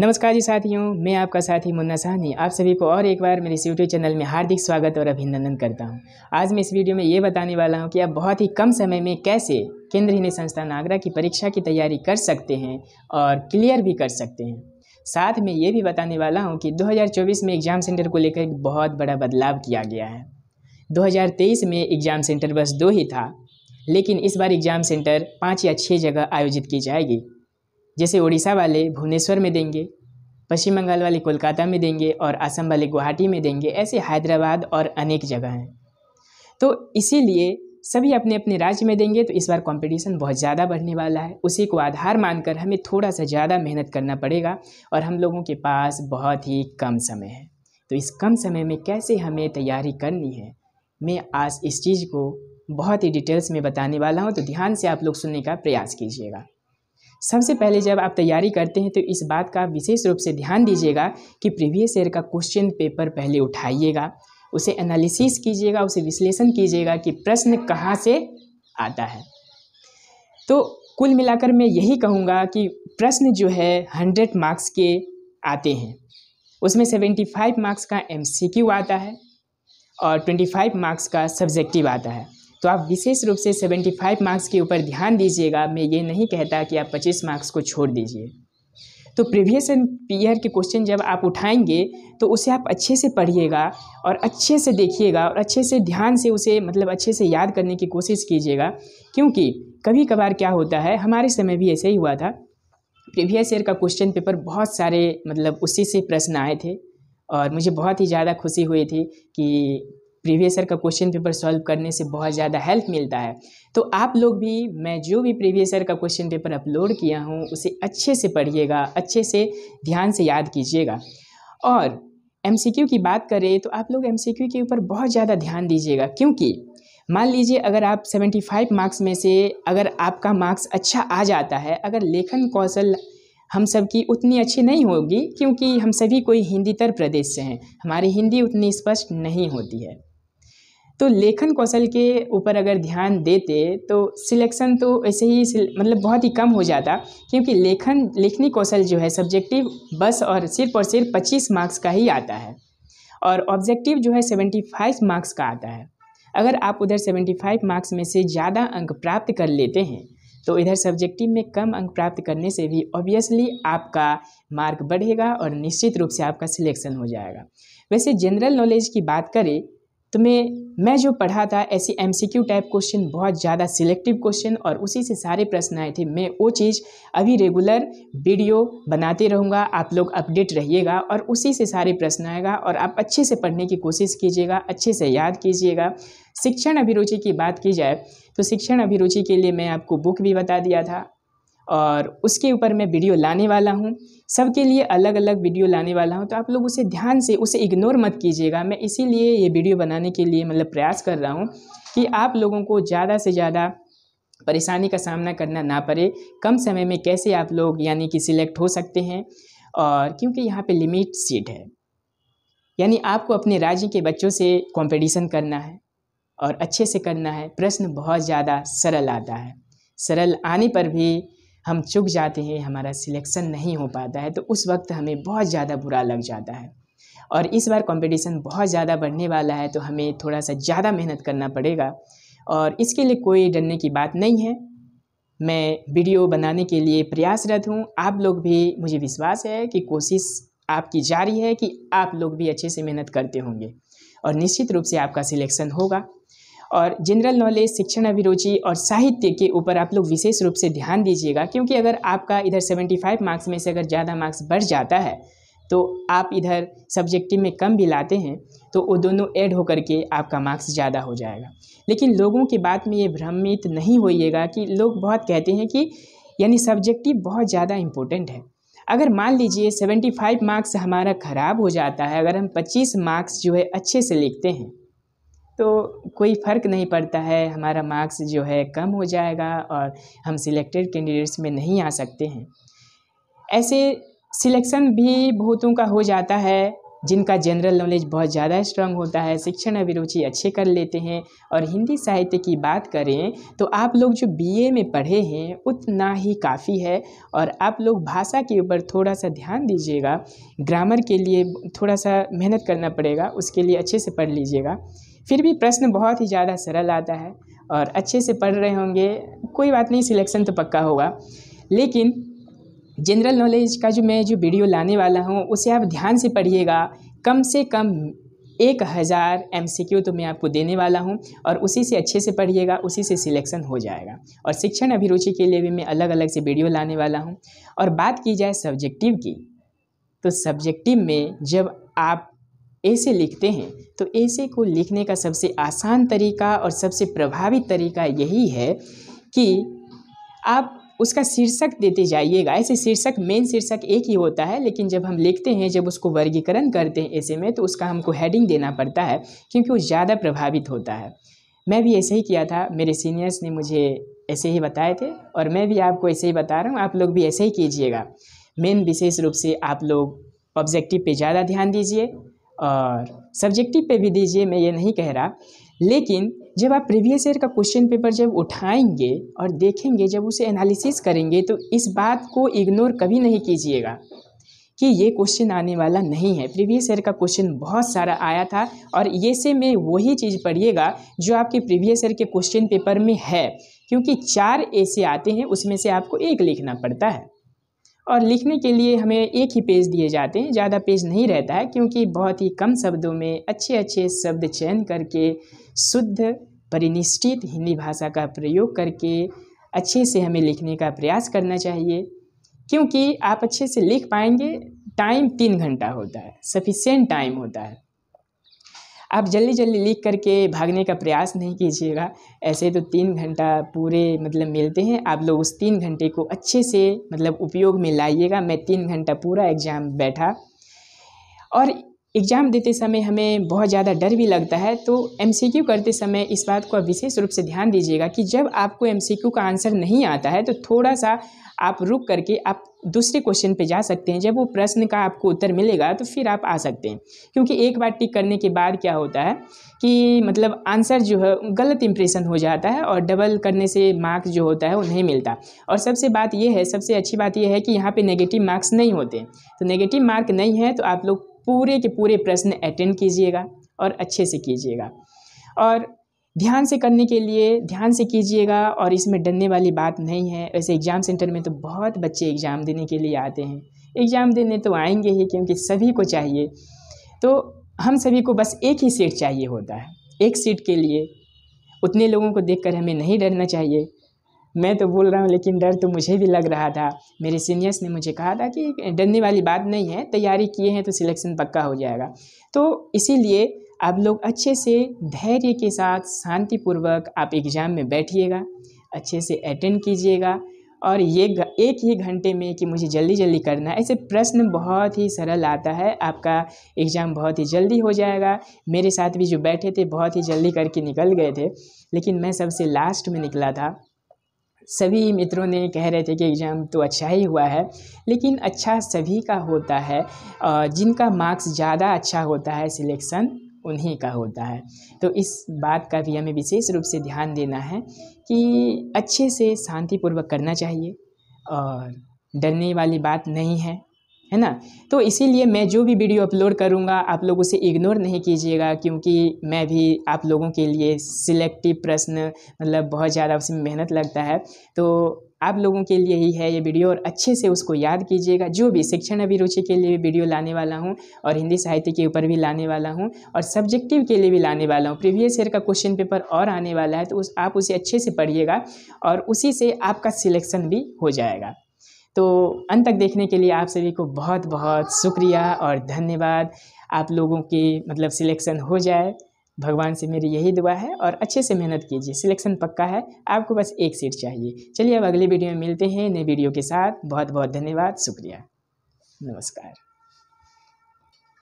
नमस्कार जी साथियों मैं आपका साथी मुन्ना साहनी आप सभी को और एक बार मेरे इस यूट्यूब चैनल में हार्दिक स्वागत और अभिनंदन करता हूं। आज मैं इस वीडियो में ये बताने वाला हूं कि आप बहुत ही कम समय में कैसे केंद्रीय संस्थान आगरा की परीक्षा की तैयारी कर सकते हैं और क्लियर भी कर सकते हैं साथ में ये भी बताने वाला हूँ कि दो में एग्ज़ाम सेंटर को लेकर बहुत बड़ा बदलाव किया गया है दो में एग्ज़ाम सेंटर बस दो ही था लेकिन इस बार एग्ज़ाम सेंटर पाँच या छः जगह आयोजित की जाएगी जैसे उड़ीसा वाले भुवनेश्वर में देंगे पश्चिम बंगाल वाले कोलकाता में देंगे और असम वाले गुवाहाटी में देंगे ऐसे हैदराबाद और अनेक जगह हैं तो इसीलिए सभी अपने अपने राज्य में देंगे तो इस बार कंपटीशन बहुत ज़्यादा बढ़ने वाला है उसी को आधार मानकर हमें थोड़ा सा ज़्यादा मेहनत करना पड़ेगा और हम लोगों के पास बहुत ही कम समय है तो इस कम समय में कैसे हमें तैयारी करनी है मैं आज इस चीज़ को बहुत ही डिटेल्स में बताने वाला हूँ तो ध्यान से आप लोग सुनने का प्रयास कीजिएगा सबसे पहले जब आप तैयारी करते हैं तो इस बात का विशेष रूप से ध्यान दीजिएगा कि प्रीवियस ईयर का क्वेश्चन पेपर पहले उठाइएगा उसे एनालिसिस कीजिएगा उसे विश्लेषण कीजिएगा कि प्रश्न कहाँ से आता है तो कुल मिलाकर मैं यही कहूँगा कि प्रश्न जो है हंड्रेड मार्क्स के आते हैं उसमें सेवेंटी फाइव मार्क्स का एमसीक्यू आता है और ट्वेंटी फाइव मार्क्स का सब्जेक्टिव आता है तो आप विशेष रूप से 75 मार्क्स के ऊपर ध्यान दीजिएगा मैं ये नहीं कहता कि आप 25 मार्क्स को छोड़ दीजिए तो प्रीवियस ईयर के क्वेश्चन जब आप उठाएंगे तो उसे आप अच्छे से पढ़िएगा और अच्छे से देखिएगा और अच्छे से ध्यान से उसे मतलब अच्छे से याद करने की कोशिश कीजिएगा क्योंकि कभी कभार क्या होता है हमारे समय भी ऐसे ही हुआ था प्रीवियस ईयर का क्वेश्चन पेपर बहुत सारे मतलब उसी से प्रश्न आए थे और मुझे बहुत ही ज़्यादा खुशी हुई थी कि प्रीवियस ईयर का क्वेश्चन पेपर सॉल्व करने से बहुत ज़्यादा हेल्प मिलता है तो आप लोग भी मैं जो भी प्रीवियस ईयर का क्वेश्चन पेपर अपलोड किया हूँ उसे अच्छे से पढ़िएगा अच्छे से ध्यान से याद कीजिएगा और एम की बात करें तो आप लोग एम के ऊपर बहुत ज़्यादा ध्यान दीजिएगा क्योंकि मान लीजिए अगर आप 75 मार्क्स में से अगर आपका मार्क्स अच्छा आ जाता है अगर लेखन कौशल हम सब की उतनी अच्छी नहीं होगी क्योंकि हम सभी कोई हिंदी तर प्रदेश से हैं हमारी हिंदी उतनी स्पष्ट नहीं होती है तो लेखन कौशल के ऊपर अगर ध्यान देते तो सिलेक्शन तो ऐसे ही मतलब बहुत ही कम हो जाता क्योंकि लेखन लेखनी कौशल जो है सब्जेक्टिव बस और सिर्फ और सिर्फ पच्चीस मार्क्स का ही आता है और ऑब्जेक्टिव जो है सेवेंटी फाइव मार्क्स का आता है अगर आप उधर सेवेंटी फाइव मार्क्स में से ज़्यादा अंक प्राप्त कर लेते हैं तो इधर सब्जेक्टिव में कम अंक प्राप्त करने से भी ऑब्वियसली आपका मार्क बढ़ेगा और निश्चित रूप से आपका सिलेक्शन हो जाएगा वैसे जनरल नॉलेज की बात करें तो मैं मैं जो पढ़ा था ऐसे एम टाइप क्वेश्चन बहुत ज़्यादा सिलेक्टिव क्वेश्चन और उसी से सारे प्रश्न आए थे मैं वो चीज़ अभी रेगुलर वीडियो बनाते रहूँगा आप लोग अपडेट रहिएगा और उसी से सारे प्रश्न आएगा और आप अच्छे से पढ़ने की कोशिश कीजिएगा अच्छे से याद कीजिएगा शिक्षण अभिरुचि की बात की जाए तो शिक्षण अभिरुचि के लिए मैं आपको बुक भी बता दिया था और उसके ऊपर मैं वीडियो लाने वाला हूँ सबके लिए अलग अलग वीडियो लाने वाला हूँ तो आप लोग उसे ध्यान से उसे इग्नोर मत कीजिएगा मैं इसीलिए ये वीडियो बनाने के लिए मतलब प्रयास कर रहा हूँ कि आप लोगों को ज़्यादा से ज़्यादा परेशानी का सामना करना ना पड़े कम समय में कैसे आप लोग यानी कि सिलेक्ट हो सकते हैं और क्योंकि यहाँ पर लिमिट सीट है यानी आपको अपने राज्य के बच्चों से कॉम्पिटिशन करना है और अच्छे से करना है प्रश्न बहुत ज़्यादा सरल आता है सरल आने पर भी हम चुक जाते हैं हमारा सिलेक्शन नहीं हो पाता है तो उस वक्त हमें बहुत ज़्यादा बुरा लग जाता है और इस बार कंपटीशन बहुत ज़्यादा बढ़ने वाला है तो हमें थोड़ा सा ज़्यादा मेहनत करना पड़ेगा और इसके लिए कोई डरने की बात नहीं है मैं वीडियो बनाने के लिए प्रयासरत हूँ आप लोग भी मुझे विश्वास है कि कोशिश आपकी जारी है कि आप लोग भी अच्छे से मेहनत करते होंगे और निश्चित रूप से आपका सिलेक्शन होगा और जनरल नॉलेज शिक्षण अभिरुचि और साहित्य के ऊपर आप लोग विशेष रूप से ध्यान दीजिएगा क्योंकि अगर आपका इधर 75 मार्क्स में से अगर ज़्यादा मार्क्स बढ़ जाता है तो आप इधर सब्जेक्टिव में कम भी लाते हैं तो वो दोनों ऐड होकर के आपका मार्क्स ज़्यादा हो जाएगा लेकिन लोगों की बात में ये भ्रमित नहीं होइएगा कि लोग बहुत कहते हैं कि यानी सब्जेक्टिव बहुत ज़्यादा इम्पोर्टेंट है अगर मान लीजिए 75 मार्क्स हमारा ख़राब हो जाता है अगर हम 25 मार्क्स जो है अच्छे से लिखते हैं तो कोई फ़र्क नहीं पड़ता है हमारा मार्क्स जो है कम हो जाएगा और हम सिलेक्टेड कैंडिडेट्स में नहीं आ सकते हैं ऐसे सिलेक्शन भी बहुतों का हो जाता है जिनका जनरल नॉलेज बहुत ज़्यादा स्ट्रांग होता है शिक्षण अभिरुचि अच्छे कर लेते हैं और हिंदी साहित्य की बात करें तो आप लोग जो बीए में पढ़े हैं उतना ही काफ़ी है और आप लोग भाषा के ऊपर थोड़ा सा ध्यान दीजिएगा ग्रामर के लिए थोड़ा सा मेहनत करना पड़ेगा उसके लिए अच्छे से पढ़ लीजिएगा फिर भी प्रश्न बहुत ही ज़्यादा सरल आता है और अच्छे से पढ़ रहे होंगे कोई बात नहीं सिलेक्शन तो पक्का होगा लेकिन जनरल नॉलेज का जो मैं जो वीडियो लाने वाला हूँ उसे आप ध्यान से पढ़िएगा कम से कम एक हज़ार एम तो मैं आपको देने वाला हूँ और उसी से अच्छे से पढ़िएगा उसी से सिलेक्शन हो जाएगा और शिक्षण अभिरुचि के लिए भी मैं अलग अलग से वीडियो लाने वाला हूँ और बात की जाए सब्जेक्टिव की तो सब्जेक्टिव में जब आप ऐसे लिखते हैं तो ऐसे को लिखने का सबसे आसान तरीका और सबसे प्रभावी तरीका यही है कि आप उसका शीर्षक देते जाइएगा ऐसे शीर्षक मेन शीर्षक एक ही होता है लेकिन जब हम लिखते हैं जब उसको वर्गीकरण करते हैं ऐसे में तो उसका हमको हेडिंग देना पड़ता है क्योंकि वो ज़्यादा प्रभावित होता है मैं भी ऐसे ही किया था मेरे सीनियर्स ने मुझे ऐसे ही बताए थे और मैं भी आपको ऐसे ही बता रहा हूँ आप लोग भी ऐसे ही कीजिएगा मेन विशेष रूप से आप लोग ऑब्जेक्टिव पे ज़्यादा ध्यान दीजिए और सब्जेक्टिव पे भी दीजिए मैं ये नहीं कह रहा लेकिन जब आप प्रीवियस ईयर का क्वेश्चन पेपर जब उठाएंगे और देखेंगे जब उसे एनालिसिस करेंगे तो इस बात को इग्नोर कभी नहीं कीजिएगा कि ये क्वेश्चन आने वाला नहीं है प्रीवियस ईयर का क्वेश्चन बहुत सारा आया था और ये से में वही चीज़ पढ़िएगा जो आपके प्रीवियस ईयर के क्वेश्चन पेपर में है क्योंकि चार ऐसे आते हैं उसमें से आपको एक लिखना पड़ता है और लिखने के लिए हमें एक ही पेज दिए जाते हैं ज़्यादा पेज नहीं रहता है क्योंकि बहुत ही कम शब्दों में अच्छे अच्छे शब्द चयन करके शुद्ध परिनिष्ठित हिंदी भाषा का प्रयोग करके अच्छे से हमें लिखने का प्रयास करना चाहिए क्योंकि आप अच्छे से लिख पाएंगे टाइम तीन घंटा होता है सफिशेंट टाइम होता है आप जल्दी जल्दी लिख करके भागने का प्रयास नहीं कीजिएगा ऐसे तो तीन घंटा पूरे मतलब मिलते हैं आप लोग उस तीन घंटे को अच्छे से मतलब उपयोग में लाइएगा मैं तीन घंटा पूरा एग्जाम बैठा और एग्ज़ाम देते समय हमें बहुत ज़्यादा डर भी लगता है तो एम सी क्यू करते समय इस बात को विशेष रूप से ध्यान दीजिएगा कि जब आपको एम सी क्यू का आंसर नहीं आता है तो थोड़ा सा आप रुक करके आप दूसरे क्वेश्चन पे जा सकते हैं जब वो प्रश्न का आपको उत्तर मिलेगा तो फिर आप आ सकते हैं क्योंकि एक बार टिक करने के बाद क्या होता है कि मतलब आंसर जो है गलत इंप्रेशन हो जाता है और डबल करने से मार्क्स जो होता है वो नहीं मिलता और सबसे बात ये है सबसे अच्छी बात यह है कि यहाँ पर नेगेटिव मार्क्स नहीं होते तो नेगेटिव मार्क नहीं है तो आप लोग पूरे के पूरे प्रश्न अटेंड कीजिएगा और अच्छे से कीजिएगा और ध्यान से करने के लिए ध्यान से कीजिएगा और इसमें डरने वाली बात नहीं है वैसे एग्ज़ाम सेंटर में तो बहुत बच्चे एग्ज़ाम देने के लिए आते हैं एग्ज़ाम देने तो आएंगे ही क्योंकि सभी को चाहिए तो हम सभी को बस एक ही सीट चाहिए होता है एक सीट के लिए उतने लोगों को देखकर हमें नहीं डरना चाहिए मैं तो बोल रहा हूँ लेकिन डर तो मुझे भी लग रहा था मेरे सीनियर्स ने मुझे कहा था कि डरने वाली बात नहीं है तैयारी किए हैं तो सिलेक्शन पक्का हो जाएगा तो इसीलिए आप लोग अच्छे से धैर्य के साथ शांतिपूर्वक आप एग्ज़ाम में बैठिएगा अच्छे से अटेंड कीजिएगा और ये एक ही घंटे में कि मुझे जल्दी जल्दी करना है ऐसे प्रश्न बहुत ही सरल आता है आपका एग्ज़ाम बहुत ही जल्दी हो जाएगा मेरे साथ भी जो बैठे थे बहुत ही जल्दी करके निकल गए थे लेकिन मैं सबसे लास्ट में निकला था सभी मित्रों ने कह रहे थे कि एग्ज़ाम तो अच्छा ही हुआ है लेकिन अच्छा सभी का होता है जिनका मार्क्स ज़्यादा अच्छा होता है सिलेक्सन उन्हीं का होता है तो इस बात का भी हमें विशेष रूप से ध्यान देना है कि अच्छे से शांतिपूर्वक करना चाहिए और डरने वाली बात नहीं है है ना तो इसीलिए मैं जो भी वीडियो अपलोड करूँगा आप लोग उसे इग्नोर नहीं कीजिएगा क्योंकि मैं भी आप लोगों के लिए सिलेक्टिव प्रश्न मतलब बहुत ज़्यादा उसमें मेहनत लगता है तो आप लोगों के लिए ही है ये वीडियो और अच्छे से उसको याद कीजिएगा जो भी शिक्षण अभिरुचि के लिए वीडियो लाने वाला हूँ और हिंदी साहित्य के ऊपर भी लाने वाला हूँ और सब्जेक्टिव के लिए भी लाने वाला हूँ प्रीवियस ईयर का क्वेश्चन पेपर और आने वाला है तो उस आप उसे अच्छे से पढ़िएगा और उसी से आपका सिलेक्शन भी हो जाएगा तो अंत तक देखने के लिए आप सभी को बहुत बहुत शुक्रिया और धन्यवाद आप लोगों की मतलब सिलेक्शन हो जाए भगवान से मेरी यही दुआ है और अच्छे से मेहनत कीजिए सिलेक्शन पक्का है आपको बस एक सीट चाहिए चलिए अब अगली वीडियो में मिलते हैं नए वीडियो के साथ बहुत बहुत धन्यवाद शुक्रिया नमस्कार